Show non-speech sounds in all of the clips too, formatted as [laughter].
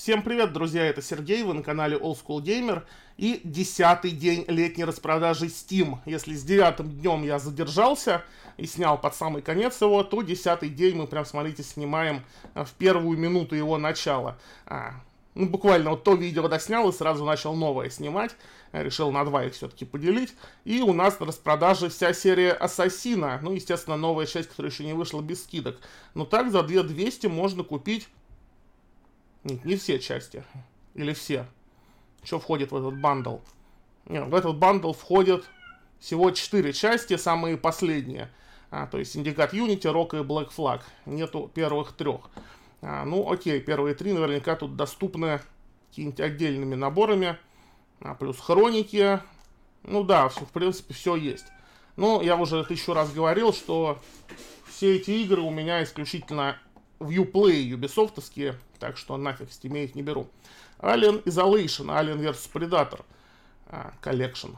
Всем привет, друзья, это Сергей, вы на канале Old School Gamer и десятый день летней распродажи Steam. Если с девятым днем я задержался и снял под самый конец его, то десятый день мы прям, смотрите, снимаем э, в первую минуту его начала. А, ну, буквально вот то видео доснял и сразу начал новое снимать. Э, решил на два их все-таки поделить. И у нас на распродаже вся серия Ассасина. Ну, естественно, новая часть, которая еще не вышла без скидок. Но так за 2200 можно купить нет, не все части. Или все. Что входит в этот бандл? Нет, в этот бандл входят всего 4 части, самые последние. А, то есть синдикат Юнити, Рок и Black Flag. Нету первых трех. А, ну, окей, первые три наверняка тут доступны какими-нибудь отдельными наборами. А, плюс хроники. Ну да, все, в принципе, все есть. Но я уже тысячу раз говорил, что все эти игры у меня исключительно в Uplay юбисофтовские, так что нафиг с их не беру. Alien Isolation, Alien vs Predator а, Collection.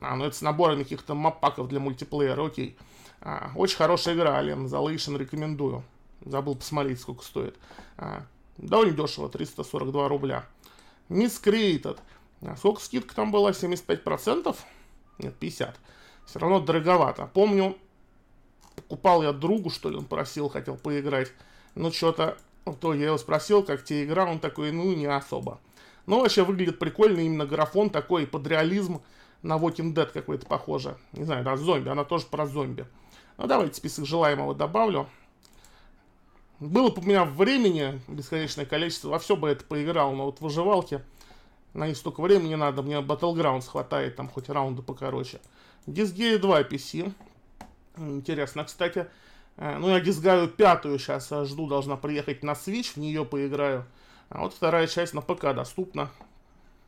А, ну это с наборами каких-то маппаков для мультиплеера, окей. А, очень хорошая игра, Alien Isolation, рекомендую. Забыл посмотреть, сколько стоит. А, довольно дешево, 342 рубля. Miss Created. А сколько скидка там была? 75%? Нет, 50. Все равно дороговато. Помню, покупал я другу, что ли, он просил, хотел поиграть. Ну, что-то, в ну, итоге я его спросил, как тебе игра, он такой, ну, не особо. Но ну, вообще выглядит прикольно, именно графон такой, под реализм на Walking Dead какой-то похоже. Не знаю, да, зомби, она тоже про зомби. Ну, давайте список желаемого добавлю. Было бы у меня времени бесконечное количество, во все бы это поиграл, но вот выживалки, на них столько времени надо, мне Battlegrounds хватает, там хоть раунды покороче. Disgaea 2 PC, Интересно, кстати. Э, ну, я дизгаю пятую сейчас э, жду, должна приехать на Switch, в нее поиграю. А вот вторая часть на ПК доступна.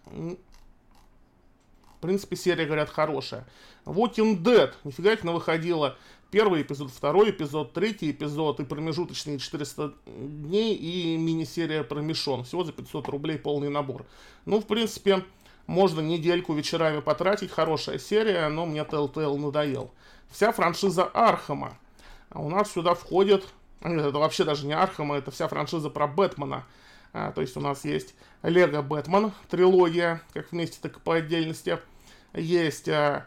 В принципе, серия, говорят, хорошая. Walking Dead. Нифига их навыходило. Первый эпизод, второй эпизод, третий эпизод и промежуточные 400 дней и мини-серия про Мишон. Всего за 500 рублей полный набор. Ну, в принципе, можно недельку вечерами потратить, хорошая серия, но мне Telltale надоел. Вся франшиза Архама. А у нас сюда входит... Нет, э, это вообще даже не Архама, это вся франшиза про Бэтмена. А, то есть у нас есть Лего Бэтмен, трилогия, как вместе, так и по отдельности. Есть а,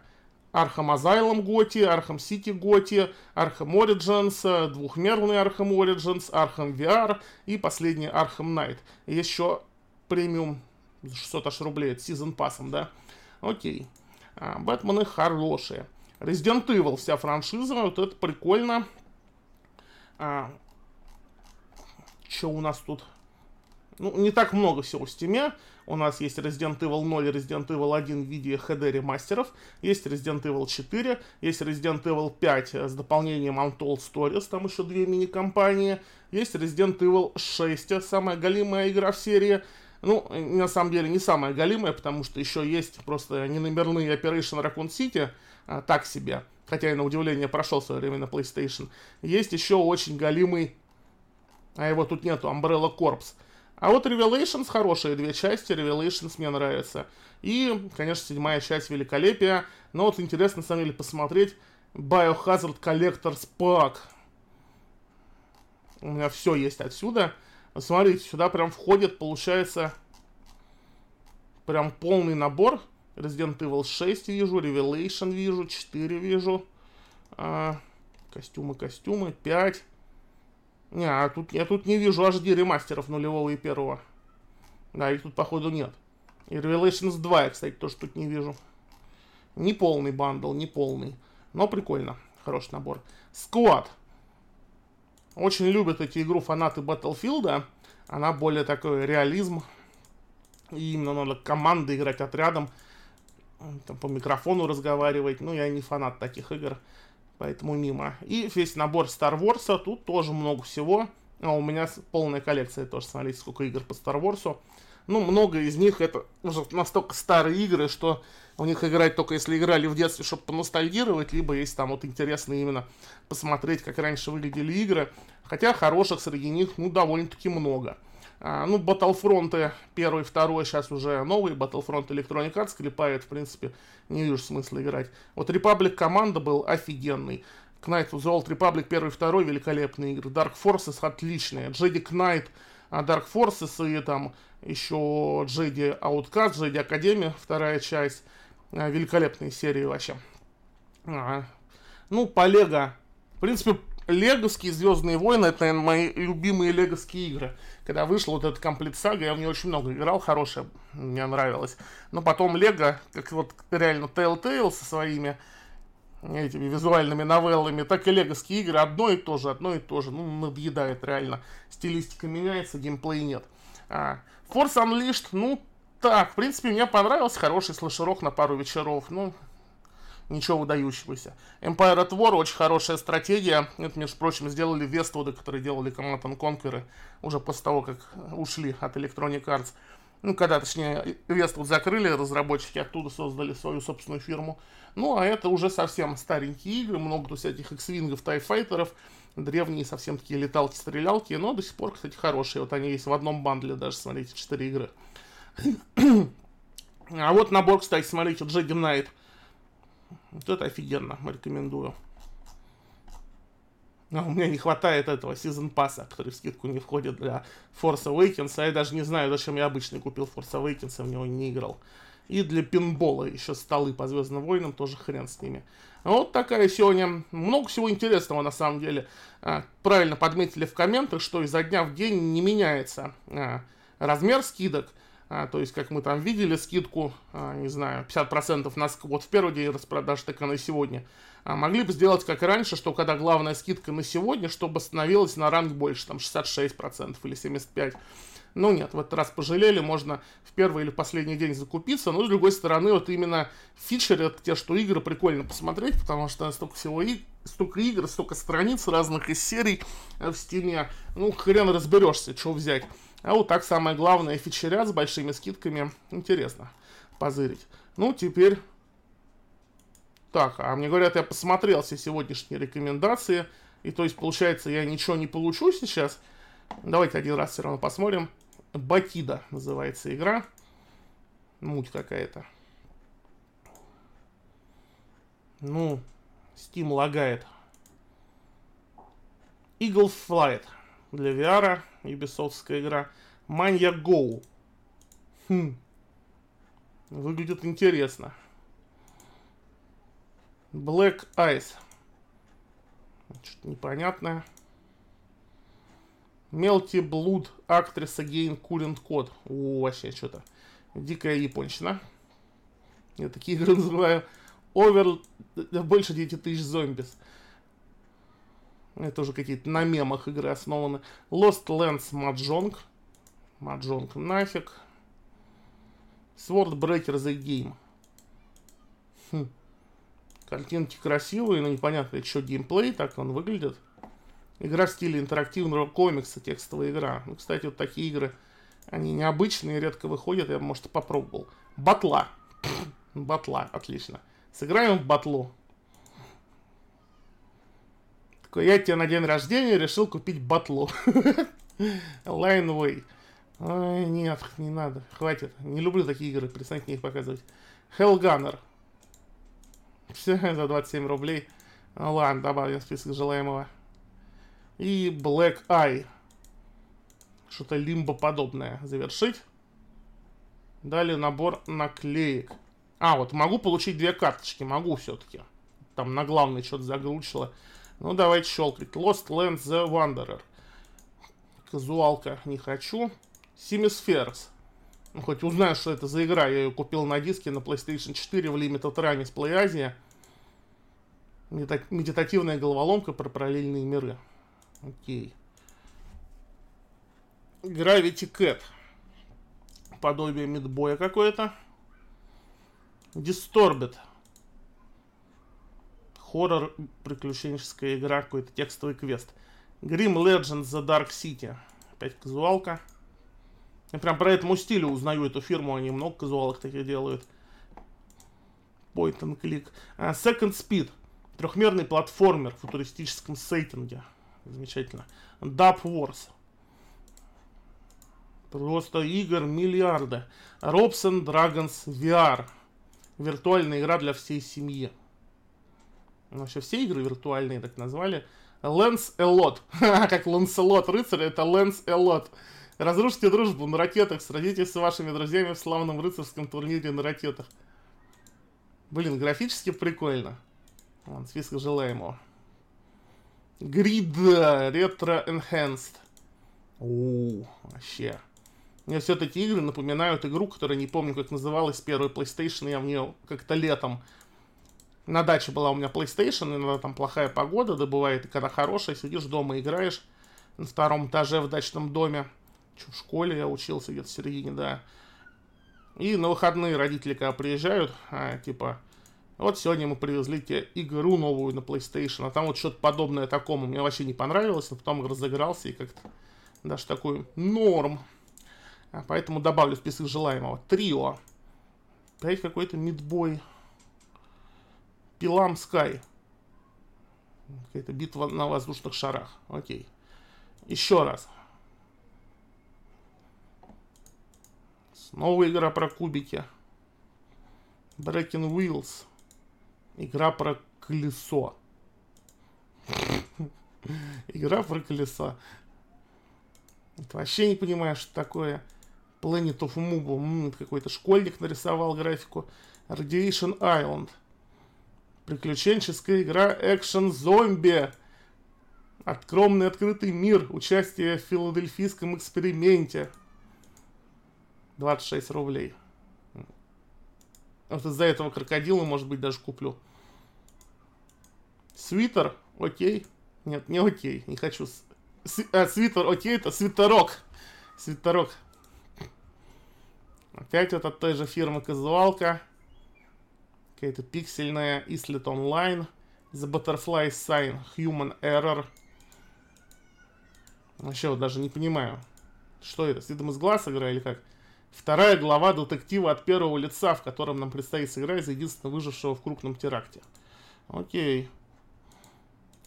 Архам Asylum Готи, Архам Сити Готи, Архам Origins, э, двухмерный Архам Origins, Архам VR и последний Архам Найт. Еще премиум 600 аж рублей, это сезон пассом, да? Окей. А, Бэтмены хорошие. Resident Evil вся франшиза, вот это прикольно. А, что у нас тут? Ну, не так много всего в стиме. У нас есть Resident Evil 0 и Resident Evil 1 в виде HD ремастеров. Есть Resident Evil 4. Есть Resident Evil 5 с дополнением Untold Stories. Там еще две мини-компании. Есть Resident Evil 6, самая голимая игра в серии. Ну, на самом деле, не самая голимая, потому что еще есть просто неномерные Operation Raccoon City, а, так себе, хотя и на удивление прошел свое время на PlayStation. Есть еще очень голимый, а его тут нету, Umbrella Corps. А вот Revelations хорошие две части, Revelations мне нравится. И, конечно, седьмая часть великолепия. Но вот интересно, на самом деле, посмотреть Biohazard Collector's Pack. У меня все есть отсюда. Смотрите, сюда прям входит, получается, прям полный набор. Resident Evil 6 вижу, Revelation вижу, 4 вижу. А, костюмы, костюмы, 5. Не, а тут, я тут не вижу HD ремастеров нулевого и первого. Да, их тут, походу, нет. И Revelations 2 я, кстати, тоже тут не вижу. Не полный бандл, не полный. Но прикольно. Хороший набор. Сквад. Очень любят эти игру фанаты Battlefield. Она более такой реализм. И именно надо команды играть отрядом. Там, по микрофону разговаривать. Ну, я не фанат таких игр. Поэтому мимо. И весь набор Star Wars. А тут тоже много всего. А у меня полная коллекция тоже. Смотрите, сколько игр по Star Wars ну, много из них это уже настолько старые игры, что у них играть только если играли в детстве, чтобы поностальгировать, либо есть там вот интересно именно посмотреть, как раньше выглядели игры. Хотя хороших среди них, ну, довольно-таки много. А, ну, Battlefront первый, второй, сейчас уже новый Battlefront Electronic Arts клепает, в принципе, не вижу смысла играть. Вот Republic команда был офигенный. Knight of the Old Republic 1 и 2 великолепные игры. Dark Forces отличные. Jedi Knight а Dark Forces и там еще Джеди Ауткаст, Джеди Академия, вторая часть. Э, великолепные серии вообще. Ага. Ну, по Лего. В принципе, Легоские Звездные войны, это, наверное, мои любимые Легоские игры. Когда вышел вот этот комплект сага, я в нее очень много играл, хорошая, мне нравилось. Но потом Лего, как вот реально Telltale со своими этими визуальными новеллами, так и леговские игры одно и то же, одно и то же. Ну, надоедает реально. Стилистика меняется, геймплей нет. А, Force Unleashed, ну, так, в принципе, мне понравился хороший слэшерок на пару вечеров. Ну, ничего выдающегося. Empire at War очень хорошая стратегия. Это, между прочим, сделали Вествуды, которые делали Command Conquer уже после того, как ушли от Electronic Arts. Ну, когда, точнее, Вествуд закрыли, разработчики оттуда создали свою собственную фирму. Ну, а это уже совсем старенькие игры, много тут всяких X-вингов, тайфайтеров, древние совсем такие леталки-стрелялки, но до сих пор, кстати, хорошие. Вот они есть в одном бандле даже, смотрите, 4 игры. [clears throat] а вот набор, кстати, смотрите, Джеги Найт. Вот это офигенно, рекомендую. Но а, у меня не хватает этого сезон пасса, который в скидку не входит для Force Awakens. А я даже не знаю, зачем я обычно купил Force Awakens, я в него не играл. И для пинбола еще столы по Звездным войнам, тоже хрен с ними. Вот такая сегодня... Много всего интересного, на самом деле. А, правильно подметили в комментах, что изо дня в день не меняется а, размер скидок. А, то есть, как мы там видели, скидку, а, не знаю, 50% на, вот в первый день распродаж, так она и сегодня а, могли бы сделать как раньше, что когда главная скидка на сегодня, чтобы становилась на ранг больше, там 66% или 75%. Ну нет, в этот раз пожалели, можно в первый или последний день закупиться, но с другой стороны, вот именно фичеры, те, что игры прикольно посмотреть, потому что столько всего и столько игр, столько страниц разных из серий э, в стене. ну хрен разберешься, что взять. А вот так самое главное, фичерят с большими скидками, интересно позырить. Ну, теперь так, а мне говорят, я посмотрел все сегодняшние рекомендации, и то есть, получается, я ничего не получу сейчас. Давайте один раз все равно посмотрим. Бакида называется игра. Муть какая-то. Ну, Steam лагает. Eagle Flight для VR, юбисофтская игра. Mania Go. Хм. Выглядит интересно. Black Ice. Что-то непонятное. Мелкий блуд, актриса Гейн Кулинт Код. О, вообще что-то. Дикая японщина. Я такие игры называю Over Больше 9 тысяч зомбис. Это уже какие-то на мемах игры основаны. Lost Lands маджонг, маджонг, нафиг. Sword Breaker The Game. Хм. Картинки красивые, но непонятно, это что геймплей, так он выглядит. Игра в стиле интерактивного комикса, текстовая игра. Ну, кстати, вот такие игры, они необычные, редко выходят, я, может, попробовал. Батла. Батла, отлично. Сыграем в батлу. Такой, я тебе на день рождения решил купить батлу. [laughs] Лайнвей. Ой, нет, не надо, хватит. Не люблю такие игры, перестаньте мне их показывать. Hellgunner. [laughs] за 27 рублей. Ну ладно, добавим в список желаемого. И Black Eye. Что-то лимбо подобное. Завершить. Далее набор наклеек. А, вот могу получить две карточки. Могу все-таки. Там на главный что-то заглючило. Ну, давайте щелкать. Lost Land The Wanderer. Казуалка не хочу. Семисферс. Ну, хоть узнаю, что это за игра. Я ее купил на диске на PlayStation 4 в Limited Run из PlayAsia. Медитативная головоломка про параллельные миры. Окей. Gravity Cat. Подобие мидбоя какое-то. Disturbed. Хоррор, приключенческая игра, какой-то текстовый квест. Grim Legends The Dark City. Опять казуалка. Я прям про этому стилю узнаю эту фирму, они много казуалок таких делают. Point and click. А, Second Speed. Трехмерный платформер в футуристическом сеттинге. Замечательно. Dub Wars. Просто игр миллиарды. Robson Dragons VR. Виртуальная игра для всей семьи. Вообще все игры виртуальные так назвали. Лэнс Элот. [laughs] как Ланселот рыцарь, это Лэнс Элот. Разрушите дружбу на ракетах, сразитесь с вашими друзьями в славном рыцарском турнире на ракетах. Блин, графически прикольно. Вон, список желаемого. Грида, э, ретро, Enhanced. Оу, вообще. Мне все таки игры напоминают игру, которая не помню, как называлась, первый PlayStation, я в нее как-то летом на даче была у меня PlayStation, иногда там плохая погода, да бывает, и когда хорошая, сидишь дома играешь на втором этаже в дачном доме в школе я учился, где-то в середине, да. И на выходные родители, когда приезжают, а, типа, вот сегодня мы привезли тебе игру новую на PlayStation, а там вот что-то подобное такому мне вообще не понравилось, но потом разыгрался и как-то даже такой норм. А поэтому добавлю в список желаемого. Трио. Опять какой-то мидбой. Пилам Скай. Какая-то битва на воздушных шарах. Окей. Еще раз. Новая игра про кубики. Breaking Wheels. Игра про колесо. [laughs] Игра про колесо. вообще не понимаю, что такое. Planet of Moob. Какой-то школьник нарисовал графику. Radiation Island. Приключенческая игра Action Zombie. Откромный открытый мир. Участие в филадельфийском эксперименте. 26 рублей. Вот из-за этого крокодила, может быть, даже куплю. Свитер, окей. Нет, не окей, не хочу. С... А, свитер, окей, это свитерок. Свитерок. Опять вот от той же фирмы Казуалка. Какая-то пиксельная Islet Online. The Butterfly Sign. Human Error. Вообще вот даже не понимаю. Что это? Следом из глаз игра или как? Вторая глава детектива от первого лица, в котором нам предстоит сыграть за единственного выжившего в крупном теракте. Окей.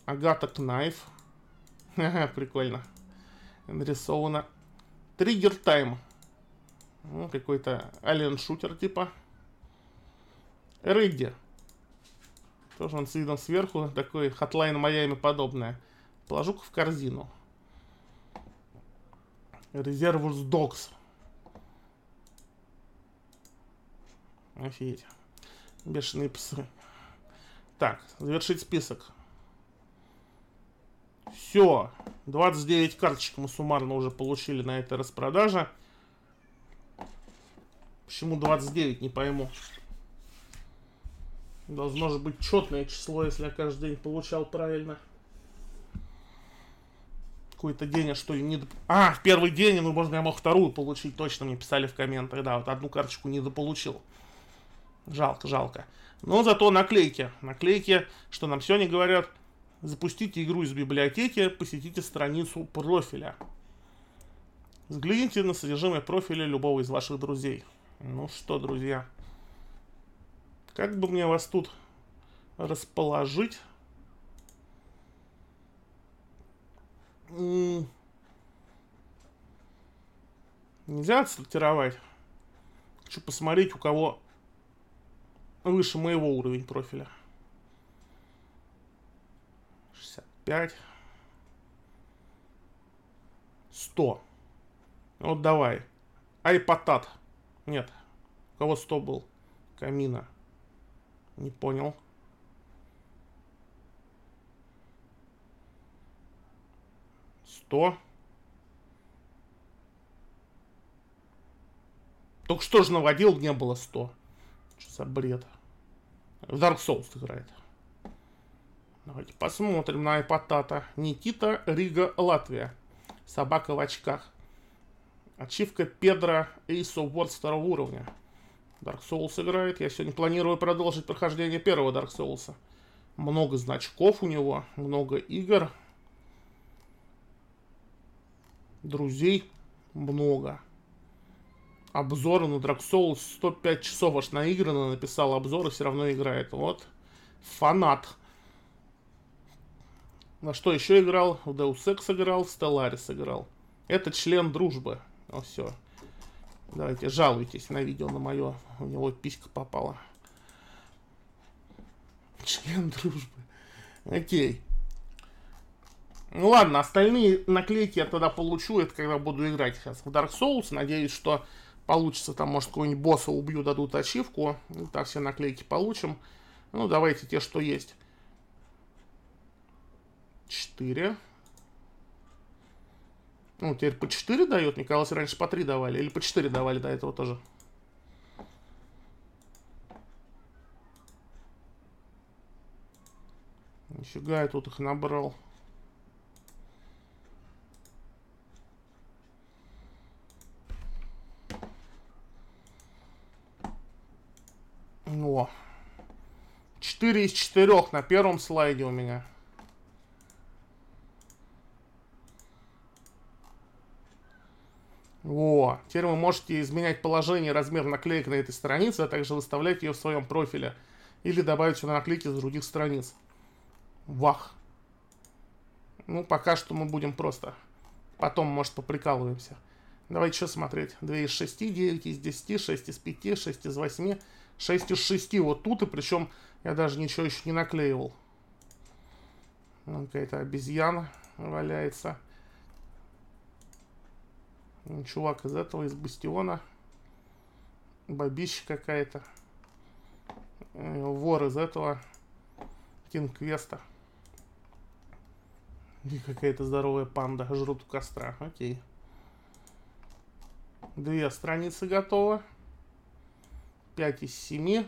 Агата Кнайф. [laughs] Ага, прикольно. Нарисовано. Триггер тайм. Ну, какой-то алien-шутер типа. Рыгги. Тоже он с видом сверху, такой хотлайн Майами подобное. положу в корзину. Резервус Докс. Офигеть. Бешеные псы. Так, завершить список. Все. 29 карточек мы суммарно уже получили на этой распродаже. Почему 29, не пойму. Должно же быть четное число, если я каждый день получал правильно. Какой-то день, а что и не... А, в первый день, ну, можно я мог вторую получить, точно мне писали в комментах. Да, вот одну карточку недополучил. получил. Жалко, жалко. Но зато наклейки. Наклейки, что нам сегодня говорят, запустите игру из библиотеки, посетите страницу профиля. Взгляните на содержимое профиля любого из ваших друзей. Ну что, друзья, как бы мне вас тут расположить? Нельзя отсортировать. Хочу посмотреть, у кого выше моего уровень профиля. 65. 100. Вот давай. Айпатат. Нет. У кого 100 был? Камина. Не понял. Сто. Только что же наводил, не было сто. Что за бред? В Dark Souls играет. Давайте посмотрим на Эпатата. Никита, Рига, Латвия. Собака в очках. Ачивка Педра Ace of World второго уровня. Dark Souls играет. Я сегодня планирую продолжить прохождение первого Dark Souls. Много значков у него, много игр. Друзей много обзоры, ну, Dark Souls 105 часов аж наиграно, написал обзор и все равно играет. Вот, фанат. На что еще играл? В Deus Ex играл, в Stellaris играл. Это член дружбы. Ну, все. Давайте, жалуйтесь на видео на мое. У него писька попала. Член дружбы. Окей. Ну ладно, остальные наклейки я тогда получу, это когда буду играть сейчас в Dark Souls. Надеюсь, что получится там, может, какого-нибудь босса убью, дадут ачивку. Ну, так все наклейки получим. Ну, давайте те, что есть. 4. Ну, теперь по 4 дает. Мне казалось, раньше по 3 давали. Или по 4 давали до этого тоже. Нифига я тут их набрал. из четырех на первом слайде у меня. Во, теперь вы можете изменять положение и размер наклеек на этой странице, а также выставлять ее в своем профиле. Или добавить сюда наклейки с других страниц. Вах. Ну, пока что мы будем просто. Потом, может, поприкалываемся. Давайте еще смотреть. 2 из 6, 9 из 10, 6 из 5, 6 из 8, 6 из 6 вот тут, и причем я даже ничего еще не наклеивал. Какая-то обезьяна валяется. Чувак из этого, из Бастиона. Бабища какая-то. Э, вор из этого. Кинквеста. И какая-то здоровая панда жрут у костра. Окей. Две страницы готово. 5 из 7.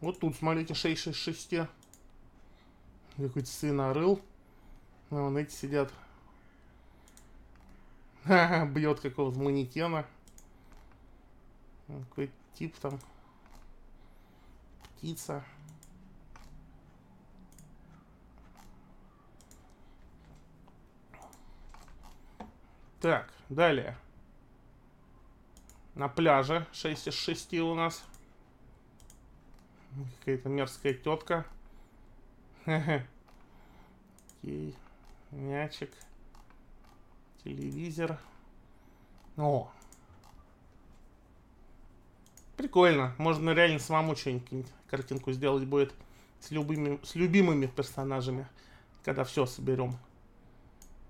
Вот тут, смотрите, 6 из 6. Какой-то сын орыл. А вон эти сидят. [laughs] Ха-ха, бьет какого-то манекена. Какой тип там. Птица. Так, далее. На пляже 6 из 6 у нас. Какая-то мерзкая тетка. [laughs] Окей. Мячик. Телевизор. О! Прикольно. Можно реально самому что-нибудь картинку сделать будет с, любыми, с любимыми персонажами, когда все соберем.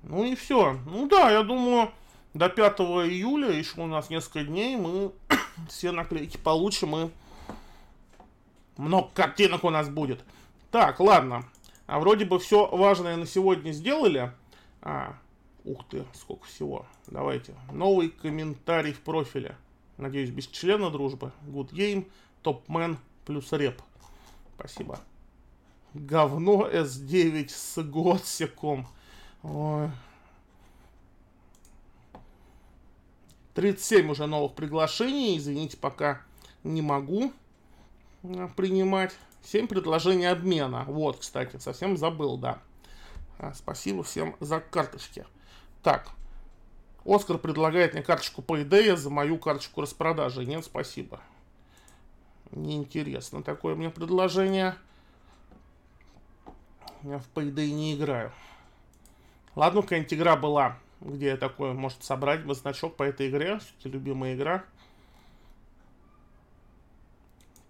Ну и все. Ну да, я думаю, до 5 июля, еще у нас несколько дней, мы [coughs] все наклейки получим и много картинок у нас будет. Так, ладно. А вроде бы все важное на сегодня сделали. А, ух ты, сколько всего. Давайте. Новый комментарий в профиле. Надеюсь, без члена дружбы. Good game, топмен плюс реп. Спасибо. Говно S9 с годсиком. Ой. 37 уже новых приглашений. Извините, пока не могу принимать. 7 предложений обмена. Вот, кстати, совсем забыл, да. А, спасибо всем за карточки. Так, Оскар предлагает мне карточку по Payday за мою карточку распродажи. Нет, спасибо. Неинтересно такое мне предложение. Я в Payday не играю. Ладно, какая-нибудь игра была, где я такое может собрать бы значок по этой игре. Все-таки любимая игра.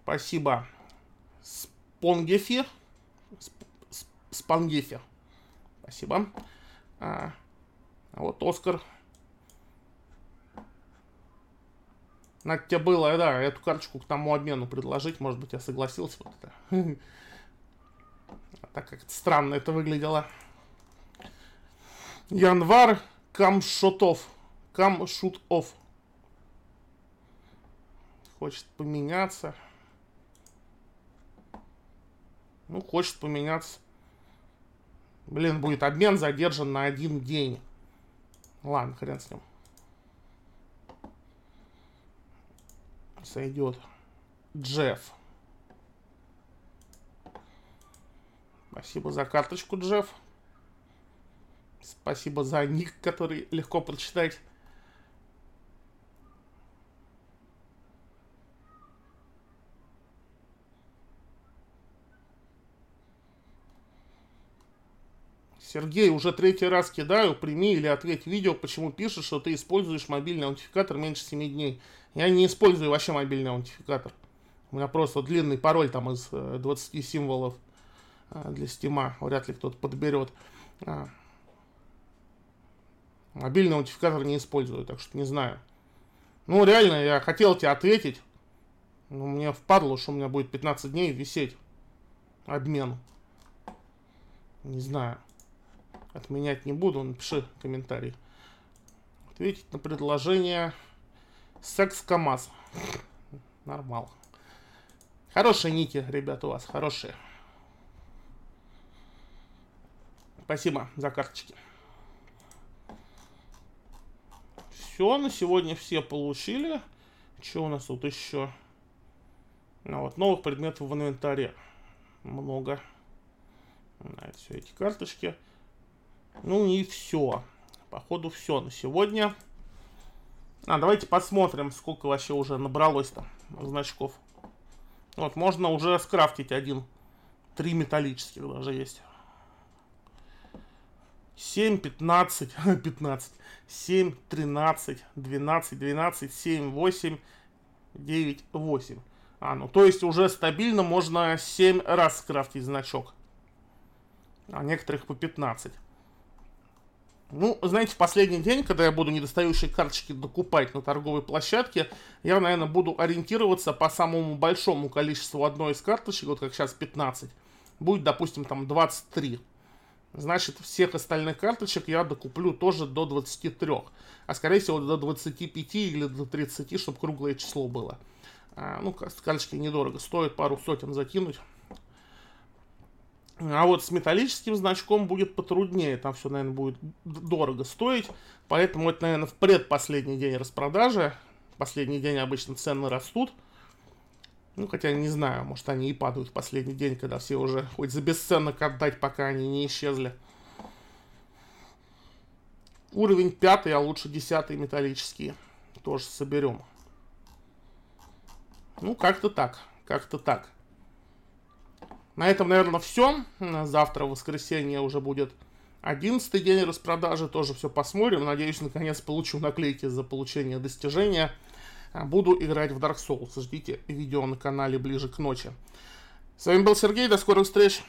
Спасибо. Спонгефе. Спангефе. Спасибо. А, а вот Оскар. Надо тебе было, да, эту карточку к тому обмену предложить. Может быть, я согласился. Вот это. [laughs] Так как странно это выглядело. Январ Камшотов. Камшутов. Хочет поменяться. Ну, хочет поменяться. Блин, будет обмен задержан на один день. Ладно, хрен с ним. Сойдет. Джефф. Спасибо за карточку, Джефф. Спасибо за ник, который легко прочитать. Сергей, уже третий раз кидаю, прими или ответь видео, почему пишешь, что ты используешь мобильный аутентификатор меньше 7 дней. Я не использую вообще мобильный аутентификатор. У меня просто длинный пароль там из 20 э, символов э, для стима. Вряд ли кто-то подберет. А. Мобильный аутентификатор не использую, так что не знаю. Ну, реально, я хотел тебе ответить. Но мне впадло, что у меня будет 15 дней висеть обмен. Не знаю. Отменять не буду, напиши комментарий. Ответить на предложение секс КамАЗ. Нормал. Хорошие нити, ребят, у вас хорошие. Спасибо за карточки. Все, на сегодня все получили. Что у нас тут еще? Ну, вот новых предметов в инвентаре. Много. На все эти карточки. Ну и все. Походу все на сегодня. А, давайте посмотрим, сколько вообще уже набралось там значков. Вот, можно уже скрафтить один. Три металлических даже есть. 7, 15, 15, 7, 13, 12, 12, 7, 8, 9, 8. А, ну то есть уже стабильно можно 7 раз скрафтить значок. А некоторых по 15. Ну, знаете, последний день, когда я буду недостающие карточки докупать на торговой площадке, я, наверное, буду ориентироваться по самому большому количеству одной из карточек, вот как сейчас 15, будет, допустим, там 23. Значит, всех остальных карточек я докуплю тоже до 23. А, скорее всего, до 25 или до 30, чтобы круглое число было. А, ну, карточки недорого, стоит пару сотен закинуть. А вот с металлическим значком будет потруднее, там все, наверное, будет дорого стоить, поэтому это, наверное, в предпоследний день распродажи, в последний день обычно цены растут, ну, хотя не знаю, может они и падают в последний день, когда все уже хоть за бесценок отдать, пока они не исчезли. Уровень пятый, а лучше десятый металлический Тоже соберем. Ну, как-то так. Как-то так. На этом, наверное, все. Завтра, в воскресенье, уже будет 11 день распродажи. Тоже все посмотрим. Надеюсь, наконец получу наклейки за получение достижения. Буду играть в Dark Souls. Ждите видео на канале ближе к ночи. С вами был Сергей. До скорых встреч.